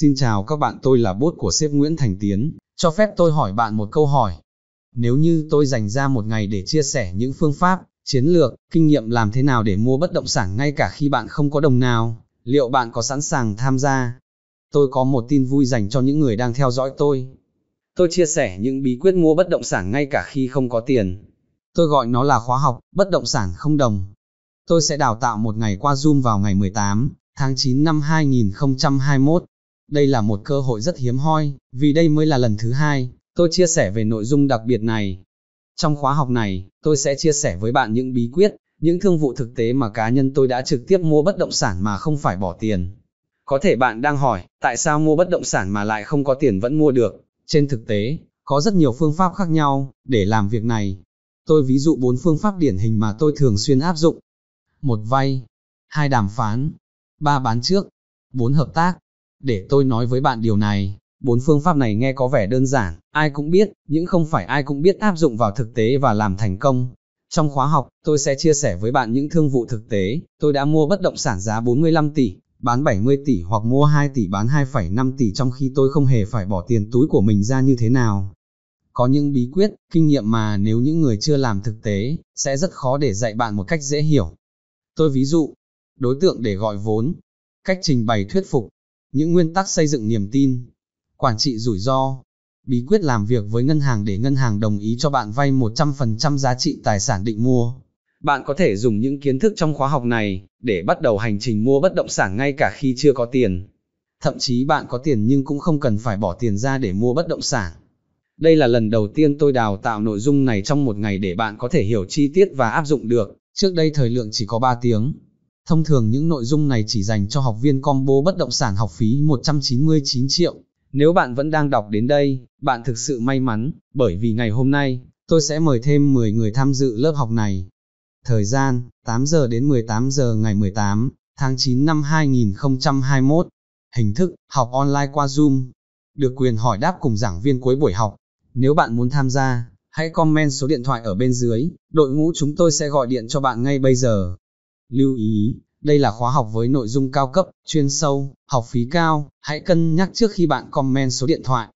Xin chào các bạn tôi là bốt của sếp Nguyễn Thành Tiến, cho phép tôi hỏi bạn một câu hỏi. Nếu như tôi dành ra một ngày để chia sẻ những phương pháp, chiến lược, kinh nghiệm làm thế nào để mua bất động sản ngay cả khi bạn không có đồng nào, liệu bạn có sẵn sàng tham gia? Tôi có một tin vui dành cho những người đang theo dõi tôi. Tôi chia sẻ những bí quyết mua bất động sản ngay cả khi không có tiền. Tôi gọi nó là khóa học, bất động sản không đồng. Tôi sẽ đào tạo một ngày qua Zoom vào ngày 18 tháng 9 năm 2021. Đây là một cơ hội rất hiếm hoi, vì đây mới là lần thứ hai, tôi chia sẻ về nội dung đặc biệt này. Trong khóa học này, tôi sẽ chia sẻ với bạn những bí quyết, những thương vụ thực tế mà cá nhân tôi đã trực tiếp mua bất động sản mà không phải bỏ tiền. Có thể bạn đang hỏi, tại sao mua bất động sản mà lại không có tiền vẫn mua được? Trên thực tế, có rất nhiều phương pháp khác nhau để làm việc này. Tôi ví dụ bốn phương pháp điển hình mà tôi thường xuyên áp dụng. một Vay, hai Đàm phán, ba Bán trước, bốn Hợp tác để tôi nói với bạn điều này. Bốn phương pháp này nghe có vẻ đơn giản, ai cũng biết, nhưng không phải ai cũng biết áp dụng vào thực tế và làm thành công. Trong khóa học, tôi sẽ chia sẻ với bạn những thương vụ thực tế, tôi đã mua bất động sản giá 45 tỷ, bán 70 tỷ hoặc mua 2 tỷ bán 2,5 tỷ trong khi tôi không hề phải bỏ tiền túi của mình ra như thế nào. Có những bí quyết, kinh nghiệm mà nếu những người chưa làm thực tế, sẽ rất khó để dạy bạn một cách dễ hiểu. Tôi ví dụ, đối tượng để gọi vốn, cách trình bày thuyết phục, những nguyên tắc xây dựng niềm tin, quản trị rủi ro, bí quyết làm việc với ngân hàng để ngân hàng đồng ý cho bạn vay 100% giá trị tài sản định mua. Bạn có thể dùng những kiến thức trong khóa học này để bắt đầu hành trình mua bất động sản ngay cả khi chưa có tiền. Thậm chí bạn có tiền nhưng cũng không cần phải bỏ tiền ra để mua bất động sản. Đây là lần đầu tiên tôi đào tạo nội dung này trong một ngày để bạn có thể hiểu chi tiết và áp dụng được. Trước đây thời lượng chỉ có 3 tiếng, Thông thường những nội dung này chỉ dành cho học viên combo bất động sản học phí 199 triệu. Nếu bạn vẫn đang đọc đến đây, bạn thực sự may mắn, bởi vì ngày hôm nay, tôi sẽ mời thêm 10 người tham dự lớp học này. Thời gian, 8 giờ đến 18 giờ ngày 18, tháng 9 năm 2021. Hình thức, học online qua Zoom. Được quyền hỏi đáp cùng giảng viên cuối buổi học. Nếu bạn muốn tham gia, hãy comment số điện thoại ở bên dưới, đội ngũ chúng tôi sẽ gọi điện cho bạn ngay bây giờ. Lưu ý, đây là khóa học với nội dung cao cấp, chuyên sâu, học phí cao, hãy cân nhắc trước khi bạn comment số điện thoại.